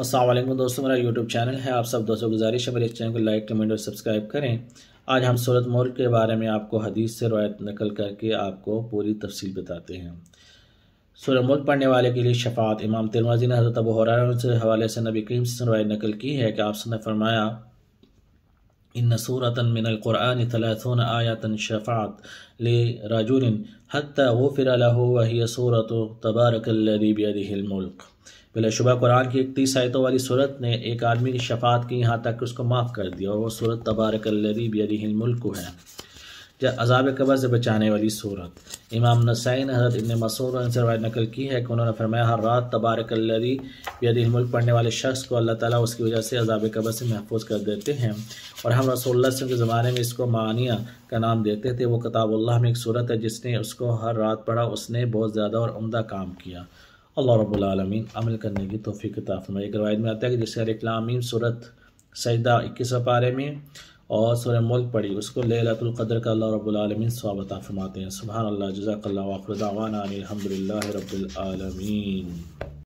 असलम दोस्तों मेरा YouTube channel है आप सब दोस्तों गुजारिश है मेरे इस चैनल को लाइक कमेंट और सब्सक्राइब करें आज हम सूरत मोर के बारे में आपको हदीस से रवायत नकल करके आपको पूरी तफसील बताते हैं सूरत मुल्क पढ़ने वाले के लिए शफात इमाम तिरमाजी ने हजरत अब हर से हवाले से नबी करीम से रवायत नकल की है कि आपने फरमाया इन सूरत मिनक़ुरआन तलाथन आयातन शफ़ात ले राजुल हती गफ़िर वही सूरत तबारकल्लबीबियदिलमुल्क बिलाशुबा कुरान की इकतीस आयतों वाली सूरत ने एक आदमी की शफ़ात की यहाँ तक कि उसको माफ़ कर दिया और वह सूरत तबारकल्लबीबियदिलमुल्क है या अजाब कबर से बचाने वाली सूरत इमाम नसाई ने हज़रत इबन मसूर से रवायत नकल की है कि उन्होंने फरमाया हर रात तबारकल्लरी यदि मुल्क पढ़ने वाले शख्स को अल्लाह ताला उसकी वजह से अजाब कबर से महफूज कर देते हैं और हम रसोल्ला के ज़माने में इसको मानिया का नाम देते थे वो किताबुल्लाह में एक सूरत है जिसने उसको हर रात पढ़ा उसने बहुत ज़्यादा और उमदा काम किया अल्लाह रबालमीन अमल करने की तोफ़ी किताफ़ में एक रवायत में आता है कि जैसे अलामीन सूरत सजदा इक्कीस पारे में और सूर्य मुल्क पढ़ी उसको लतुल्क़दर का अल्लाह रबालमीन स्वाबता फरमाते हैं सुबह अल्लाह जजाकल्ला वाखरदावाना अलहमदिल्ला रबालमीन